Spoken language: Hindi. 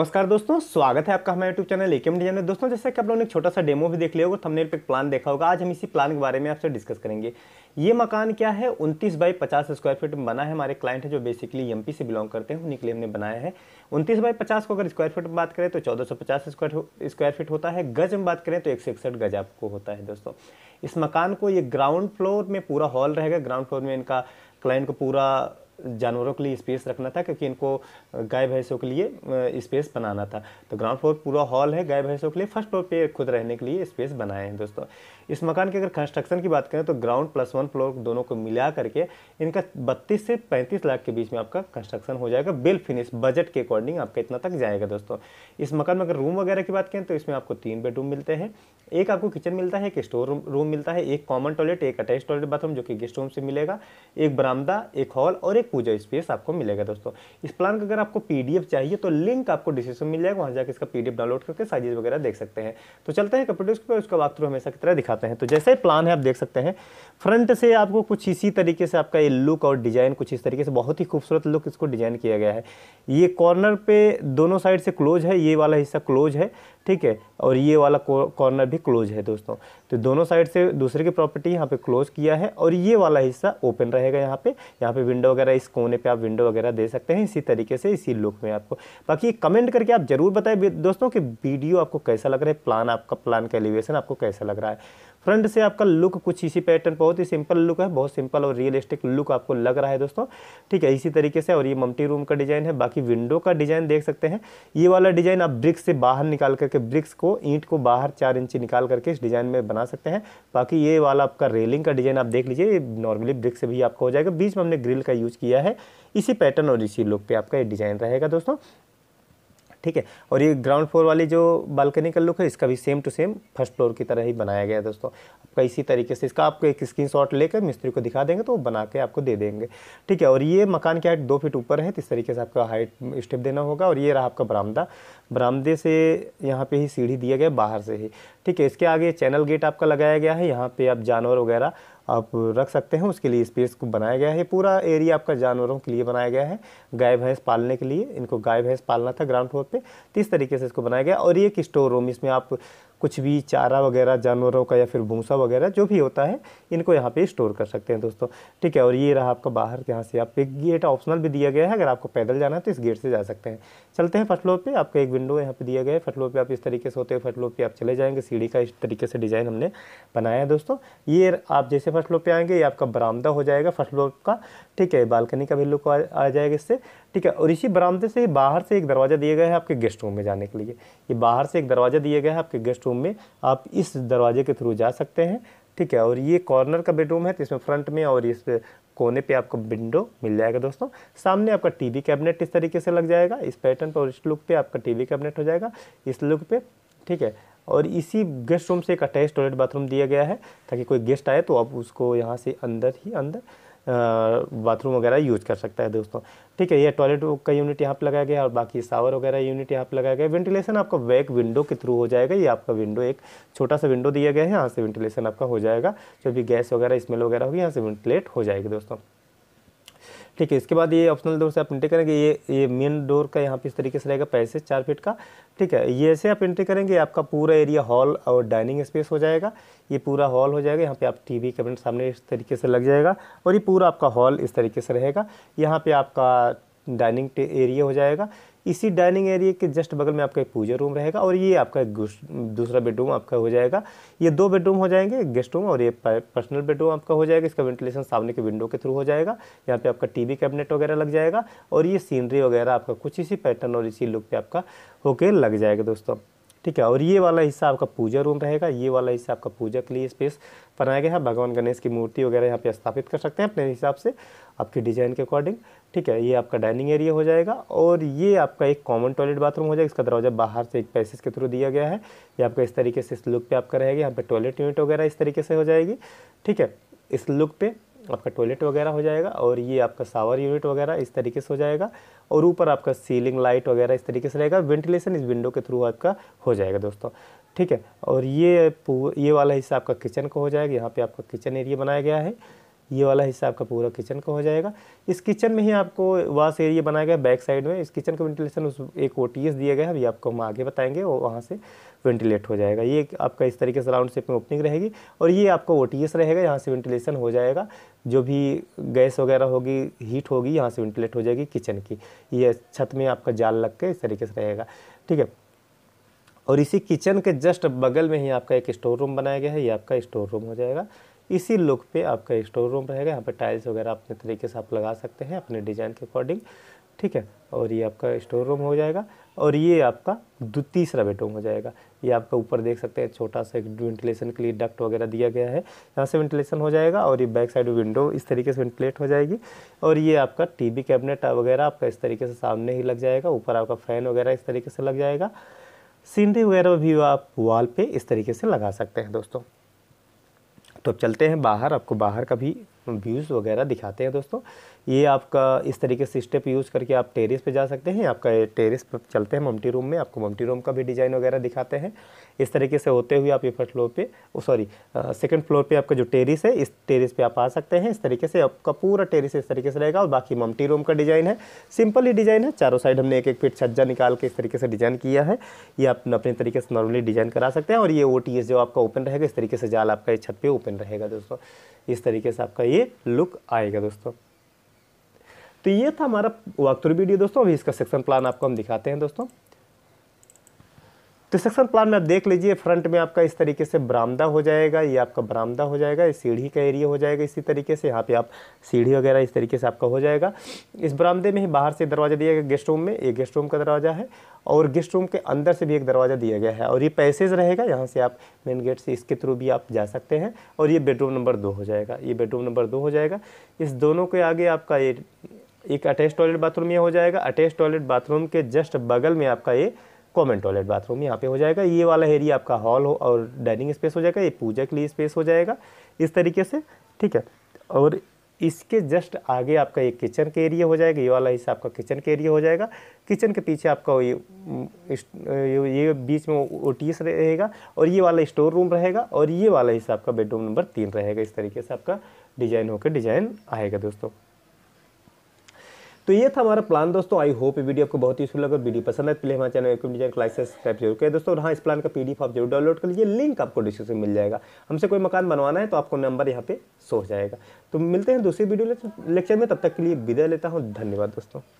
नमस्कार दोस्तों स्वागत है आपका हमारे यूट्यूब चैनल एकेम डिजाइन दोस्तों जैसे कि आप लोगों ने छोटा सा डेमो भी देख लिया होगा थंबनेल पे एक प्लान देखा होगा आज हम इसी प्लान के बारे में आपसे डिस्कस करेंगे ये मकान क्या है 29 बाई 50 स्क्वायर फीट में बना है हमारे क्लाइंट है जो बेसिकली एमपी से बिलोंग करते हैं उन्हीं के लिए हमने बनाया है उनतीस बाई पचास को अगर स्क्वायर फीट में बात करें तो चौदह स्क्वायर स्क्वायर फीट होता है गज में बात करें तो एक गज आपको होता है दोस्तों इस मकान को ये ग्राउंड फ्लोर में पूरा हॉल रहेगा ग्राउंड फ्लोर में इनका क्लाइंट को पूरा जानवरों के लिए स्पेस रखना था क्योंकि इनको गाय भैंसों के लिए स्पेस बनाना था तो ग्राउंड फ्लोर पूरा हॉल है गाय भैंसों के लिए फर्स्ट फ्लोर पे खुद रहने के लिए स्पेस बनाए हैं दोस्तों इस मकान के अगर कंस्ट्रक्शन की बात करें तो ग्राउंड प्लस वन फ्लोर दोनों को मिला करके इनका बत्तीस से पैंतीस लाख के बीच में आपका कंस्ट्रक्शन हो जाएगा बिल फिनिश बजट के अकॉर्डिंग आपका इतना तक जाएगा दोस्तों इस मकान में अगर रूम वगैरह की बात करें तो इसमें आपको तीन बेडरूम मिलते हैं एक आपको किचन मिलता है एक स्टोर रूम, रूम मिलता है एक कॉमन टॉयलेट एक अटैच टॉयलेट बाथरूम जो कि गेस्ट रूम से मिलेगा एक बरामदा एक हॉल और एक पूजा स्पेस आपको मिलेगा दोस्तों इस प्लान का अगर आपको पीडीएफ चाहिए तो लिंक आपको डिस्क्रिप्शन मिल जाएगा वहाँ जाकर इसका पीडीएफ डाउनलोड करके साइज वगैरह देख सकते हैं तो चलते हैं कंप्यूटर पर उसका वाक थ्रू हमेशा की तरह दिखाते हैं तो जैसे प्लान है आप देख सकते हैं फ्रंट से आपको कुछ इसी तरीके से आपका ये लुक और डिज़ाइन कुछ इस तरीके से बहुत ही खूबसूरत लुक इसको डिज़ाइन किया गया है ये कॉर्नर पे दोनों साइड से क्लोज है ये वाला हिस्सा क्लोज है ठीक है और ये वाला कॉर्नर भी क्लोज है दोस्तों तो दोनों साइड से दूसरे की प्रॉपर्टी यहाँ पे क्लोज किया है और ये वाला हिस्सा ओपन रहेगा यहाँ पे यहाँ पे विंडो वगैरह इस कोने पे आप विंडो वगैरह दे सकते हैं इसी तरीके से इसी लुक में आपको बाकी कमेंट करके आप ज़रूर बताएं दोस्तों कि वीडियो आपको कैसा लग रहा है प्लान आपका प्लान का एलिवेशन आपको कैसा लग रहा है फ्रंट से आपका लुक कुछ इसी पैटर्न बहुत ही सिंपल लुक है बहुत सिंपल और रियलिस्टिक लुक आपको लग रहा है दोस्तों ठीक है इसी तरीके से और ये ममटी रूम का डिज़ाइन है बाकी विंडो का डिज़ाइन देख सकते हैं ये वाला डिज़ाइन आप ब्रिक्स से बाहर निकाल करके ब्रिक्स को ईंट को बाहर चार इंची निकाल करके इस डिज़ाइन में बना सकते हैं बाकी ये वाला आपका रेलिंग का डिज़ाइन आप देख लीजिए नॉर्मली ब्रिक्स से भी आपका हो जाएगा बीच में हमने ग्रिल का यूज़ किया है इसी पैटर्न और इसी लुक पर आपका ये डिज़ाइन रहेगा दोस्तों ठीक है और ये ग्राउंड फ्लोर वाली जो बालकनी का लुक है इसका भी same to same first floor की तरह ही बनाया गया है दोस्तों आपका इसी तरीके से इसका आपको एक स्क्रीन शॉट लेकर मिस्त्री को दिखा देंगे तो बना के आपको दे देंगे ठीक है और ये मकान की हाइट दो फीट ऊपर है तो इस तरीके से आपका हाइट स्टेप देना होगा और ये रहा आपका बरामदा बरामदे से यहाँ पे ही सीढ़ी दिया गया बाहर से ही ठीक है इसके आगे चैनल गेट आपका लगाया गया है यहाँ पे आप जानवर वगैरह आप रख सकते हैं उसके लिए स्पेस को बनाया गया है पूरा एरिया आपका जानवरों के लिए बनाया गया है गाय भैंस पालने के लिए इनको गाय भैंस पालना था ग्राउंड फ्लोर पर तो इस तरीके से इसको बनाया गया और एक स्टोर रूम इसमें आप कुछ भी चारा वगैरह जानवरों का या फिर भूसा वगैरह जो भी होता है इनको यहाँ पे स्टोर कर सकते हैं दोस्तों ठीक है और ये रहा आपका बाहर यहाँ से आप एक गेट ऑप्शनल भी दिया गया है अगर आपको पैदल जाना है तो इस गेट से जा सकते हैं चलते हैं फर्स्ट फ्लोर पर आपको एक विंडो यहाँ पर दिया गया है फर्स्ट फ्लोर पर आप इस तरीके से होते हैं फर्स्ट फ्लोर पर आप चले जाएँगे सीढ़ी का इस तरीके से डिज़ाइन हमने बनाया है दोस्तों ये आप जैसे फर्स्ट फ्लोर पर आएँगे ये आपका बरामदा हो जाएगा फर्स्ट फ्लोर का ठीक है बालकनी का भी लुक आ जाएगा इससे ठीक है और इसी बरामदे से बाहर से एक दरवाज़ा दिया गया है आपके गेस्ट रूम में जाने के लिए ये बाहर से एक दरवाज़ा दिया गया है आपके गेस्ट रूम में आप इस दरवाजे के थ्रू जा सकते हैं ठीक है और ये कॉर्नर का बेडरूम है तो इसमें फ्रंट में और इस कोने पे आपको विंडो मिल जाएगा दोस्तों सामने आपका टीवी कैबिनेट इस तरीके से लग जाएगा इस पैटर्न पर और इस लुक पे आपका टीवी कैबिनेट हो जाएगा इस लुक पे ठीक है और इसी गेस्ट रूम से एक अटैच टॉयलेट बाथरूम दिया गया है ताकि कोई गेस्ट आए तो आप उसको यहाँ से अंदर ही अंदर बाथरूम वगैरह यूज कर सकता है दोस्तों ठीक है ये टॉयलेट का यूनिट यहाँ पर लगाया गया और बाकी सावर वगैरह यूनिट यहाँ पर लगाया गया वेंटिलेशन आपका बैक विंडो के थ्रू हो जाएगा ये आपका विंडो एक छोटा सा विंडो दिया गया है यहाँ से वेंटिलेशन आपका हो जाएगा जो भी गैस वगैरह स्मेल वगैरह होगी यहाँ से वेंटिलेट हो जाएगी दोस्तों ठीक है इसके बाद ये ऑप्शनल डोर से आप एंट्री करेंगे ये ये मेन डोर का यहाँ पे इस तरीके से रहेगा पैसे चार फीट का ठीक है ये ऐसे आप एंट्री करेंगे आपका पूरा एरिया हॉल और डाइनिंग स्पेस हो जाएगा ये पूरा हॉल हो जाएगा यहाँ पे आप टीवी कैबिनेट सामने इस तरीके से लग जाएगा और ये पूरा आपका हॉल इस तरीके से रहेगा यहाँ पर आपका डाइनिंग एरिया हो जाएगा इसी डाइनिंग एरिया के जस्ट बगल में आपका एक पूजा रूम रहेगा और ये आपका दूसरा बेडरूम आपका हो जाएगा ये दो बेडरूम हो जाएंगे गेस्ट रूम और ये पर्सनल बेडरूम आपका हो जाएगा इसका वेंटिलेशन सामने के विंडो के थ्रू हो जाएगा यहाँ पे आपका टीवी कैबिनेट वगैरह लग जाएगा और ये सीनरी वगैरह आपका कुछ इसी पैटर्न और इसी लुक पर आपका होके लग जाएगा दोस्तों ठीक है और ये वाला हिस्सा आपका पूजा रूम रहेगा ये वाला हिस्सा आपका पूजा के लिए स्पेस बनाया गया है भगवान गणेश की मूर्ति वगैरह यहाँ पे स्थापित कर सकते हैं अपने हिसाब से आपकी डिज़ाइन के अकॉर्डिंग ठीक है ये आपका डाइनिंग एरिया हो जाएगा और ये आपका एक कॉमन टॉयलेट बाथरूम हो जाएगा इसका दरवाज़ा बाहर से एक पैसेज के थ्रू दिया गया है ये आपका इस तरीके से इस लुक पे आपका रहेगा यहाँ पे टॉयलेट यूनिट वगैरह इस तरीके से हो जाएगी ठीक है इस लुक पे आपका टॉयलेट वगैरह हो जाएगा और ये आपका सावर यूनिट वगैरह इस तरीके से हो जाएगा और ऊपर आपका सीलिंग लाइट वगैरह इस तरीके से रहेगा वेंटिलेशन इस विंडो के थ्रू आपका हो जाएगा दोस्तों ठीक है और ये ये वाला हिस्सा आपका किचन का हो जाएगा यहाँ पर आपका किचन एरिया बनाया गया है ये वाला हिस्सा आपका पूरा किचन का हो जाएगा इस किचन में ही आपको वास एरिया बनाया गया बैक साइड में इस किचन का वेंटिलेशन उस एक ओ दिया गया है अभी आपको हम आगे बताएंगे और वहाँ से वेंटिलेट हो जाएगा ये आपका इस तरीके से राउंड शेप में ओपनिंग रहेगी और ये आपका ओ रहेगा यहाँ से वेंटिलेशन हो जाएगा जो भी गैस वगैरह होगी हीट होगी यहाँ से वेंटिलेट हो जाएगी किचन की ये छत में आपका जाल लग के इस तरीके से रहेगा ठीक है और इसी किचन के जस्ट बगल में ही आपका एक स्टोर रूम बनाया गया है ये आपका स्टोर रूम हो जाएगा इसी लुक पे आपका स्टोर रूम रहेगा यहाँ पर टाइल्स वगैरह अपने तरीके से आप लगा सकते हैं अपने डिज़ाइन के अकॉर्डिंग ठीक है और ये आपका स्टोर रूम हो जाएगा और ये आपका दो तीसरा बेडरूम हो जाएगा ये आपका ऊपर देख सकते हैं छोटा सा एक वेंटिलेशन के लिए डक्ट वगैरह दिया गया है यहाँ से वेंटिलेशन हो जाएगा और ये बैक साइड विंडो इस तरीके से वेंटिलेट हो जाएगी और ये आपका टीवी कैबिनेट वगैरह आपका इस तरीके से सामने ही लग जाएगा ऊपर आपका फ़ैन वगैरह इस तरीके से लग जाएगा सीनरी वगैरह भी आप वॉल पे इस तरीके से लगा सकते हैं दोस्तों तो अब चलते हैं बाहर आपको बाहर का भी व्यूज़ वगैरह दिखाते हैं दोस्तों ये आपका इस तरीके से स्टेप यूज़ करके आप टेरिस पे जा सकते हैं आपका टेरिस पर चलते हैं ममटी रूम में आपको ममटी रूम का भी डिज़ाइन वगैरह दिखाते हैं इस तरीके से होते हुए आप ये फर्स्ट फ्लोर पे सॉरी सेकंड फ्लोर पे आपका जो टेरिस है इस टेरिस पे आप आ सकते हैं इस तरीके से आपका पूरा टेरिस इस तरीके से रहेगा और बाकी ममटी रूम का डिज़ाइन है सिंपल ही डिज़ाइन है चारों साइड हमने एक एक फीट छज्जा निकाल के इस तरीके से डिज़ाइन किया है ये आप अपने तरीके से नॉर्मली डिज़ाइन करा सकते हैं और ये ओ जो आपका ओपन रहेगा इस तरीके से जाल आपका छत पर ओपन रहेगा दोस्तों इस तरीके से आपका ये लुक आएगा दोस्तों तो ये था हमारा वर्क थ्रू वीडियो दोस्तों अभी इसका सेक्शन प्लान आपको हम दिखाते हैं दोस्तों तो सेक्शन प्लान में आप देख लीजिए फ्रंट में आपका इस तरीके से बरामदा हो जाएगा ये आपका बरामदा हो जाएगा ये सीढ़ी का एरिया हो जाएगा इसी तरीके से यहाँ पे आप सीढ़ी वगैरह इस तरीके से आपका हो जाएगा इस बरामदे में ही बाहर से दरवाज़ा दिया गया गेस्ट रूम में एक गेस्ट रूम का दरवाज़ा है और गेस्ट रूम के अंदर से भी एक दरवाज़ा दिया गया है और ये पैसेज रहेगा यहाँ से आप मेन गेट से इसके थ्रू भी आप जा सकते हैं और ये बेडरूम नंबर दो हो जाएगा ये बेडरूम नंबर दो हो जाएगा इस दोनों के आगे आपका ये एक अटैच टॉयलेट बाथरूम ये हो जाएगा अटैच टॉयलेट बाथरूम के जस्ट बगल में आपका ये कॉमन टॉयलेट बाथरूम यहाँ पे हो जाएगा ये वाला एरिया आपका हॉल हो और डाइनिंग स्पेस हो जाएगा ये पूजा के लिए स्पेस हो जाएगा इस तरीके से ठीक है और इसके जस्ट आगे आपका एक किचन के एरिया हो जाएगा ये वाला हिस्सा आपका किचन के एरिया हो जाएगा किचन के पीछे आपका ये ये बीच में ओ रहेगा और ये वाला स्टोर रूम रहेगा और ये वाला हिस्सा आपका बेडरूम नंबर तीन रहेगा इस तरीके से आपका डिजाइन होकर डिजाइन आएगा दोस्तों तो ये था हमारा प्लान दोस्तों आई होप वीडियो आपको बहुत यूजफुल लगा वीडियो पसंद है प्ले तो हमारे चैनल डिजाइन क्लास सब्सक्राइब जरूर करें दोस्तों और हाँ इस प्लान का पीडीएफ आप जरूर डाउनलोड कर लीजिए लिंक आपको डिस्क्रिप्शन मिल जाएगा हमसे कोई मकान बनवाना है तो आपको नंबर यहाँ पे सो जाएगा तो मिलते हैं दूसरी वीडियो लेक्चर में तब तक के लिए विदा लेता हूँ धन्यवाद दोस्तों